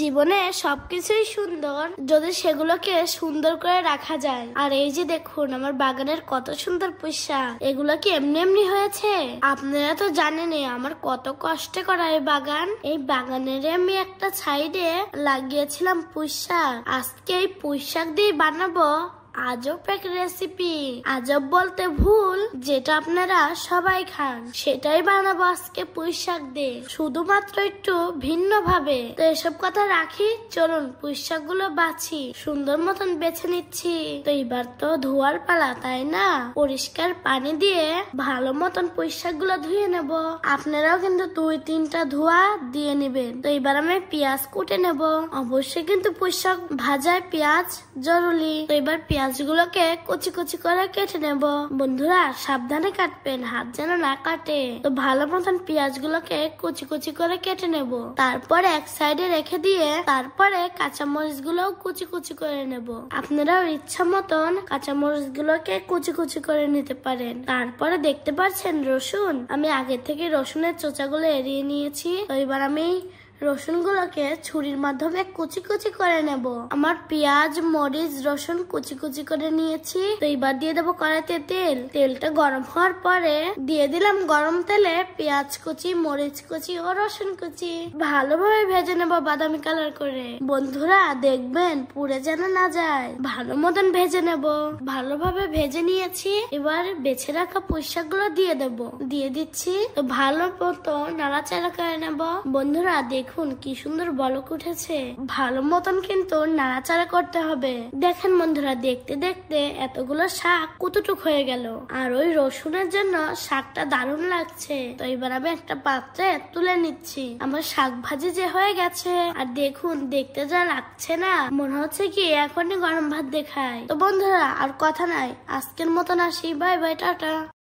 জীবনে সবকিছুই সুন্দর যদি সেগুলোকে সুন্দর করে রাখা যায় আর এই যে দেখুন আমার বাগানের কত সুন্দর পয়সা এগুলো কি এমনি এমনি হয়েছে আপনারা তো জানেনই আমার কত কষ্টে করা এই বাগান এই বাগানের আমি একটা সাইডে লাগিয়েছিলাম পুঁইশাক আজকে এই পুঁইশাক দিয়ে বানাবো আজব এক রেসিপি আজব বলতে ভুল যেটা আপনারা সবাই খান সেটাই বানাবো আজকে পুঁই দিয়ে শুধুমাত্র একটু ভিন্ন ভাবে তো এসব কথা রাখি চলুন পুঁই গুলো বাছি সুন্দর মতন বেছে নিচ্ছি তো এবার তো ধোয়ার পালা তাই না পরিষ্কার পানি দিয়ে ভালো মতন পুঁই গুলো ধুয়ে নেব আপনারাও কিন্তু দুই তিনটা ধোয়া দিয়ে নেবেন তো এবার আমি পেঁয়াজ কুটে নেব অবশ্যই কিন্তু পুঁই ভাজায় পেঁয়াজ জরুরি তো এবার পেঁয়াজ পেঁয়াজগুলোকে কুচি কুচি করে কেটে নেব বন্ধুরা সাবধানে কাটবেন হাত যেন না কাটে তো ভালো মতন পেঁয়াজগুলোকে কুচি কুচি করে কেটে নেব তারপর এক সাইডে রেখে দিয়ে তারপরে কাঁচামরিচ গুলো কুচি কুচি করে নেব আপনারাও ইচ্ছা মতন কাঁচামরিচ গুলোকে কুচি কুচি করে নিতে পারেন তারপরে দেখতে পাচ্ছেন রসুন আমি আগে থেকে রসুনের চোচাগুলো এড়িয়ে নিয়েছি তো এবার আমি রসুনগুলোকে ছুরির মাধ্যমে কুচি কুচি করে নেব আমার পেঁয়াজ মরিচ রসুন কুচি কুচি করে নিয়েছি তো এবার দিয়ে দেবো কড়াইতে তেল তেলটা গরম হওয়ার পরে দিয়ে দিলাম গরম তেলে পেঁয়াজ কুচি মরিচ কুচি ও রসুন কুচি ভালোভাবে ভেজে নেব বাদামি কালার করে বন্ধুরা দেখবেন পুড়ে যেন না যায় ভালো মতন ভেজে নেব ভালোভাবে ভেজে নিয়েছি এবার বেছে রাখা পোশাক গুলো দিয়ে দেব দিয়ে দিচ্ছি ভালো মতো নাড়াচাড়া করে নেব বন্ধুরা দেখ দেখুন কি সুন্দর বলক উঠেছে ভালো মতন কিন্তু নাড়াচাড়া করতে হবে দেখেন বন্ধুরা দেখতে দেখতে এতগুলো শাক কতটুক হয়ে গেল আর ওই রসুনের জন্য শাকটা দারুণ লাগছে তো এবার আমি একটা পাত্রে তুলে নিচ্ছি আমার শাক ভাজি যে হয়ে গেছে আর দেখুন দেখতে যা লাগছে না মনে হচ্ছে কি এখনই গরম ভাত দেখায় তো বন্ধুরা আর কথা নাই আজকের মতন আসি বাই বাই টাটা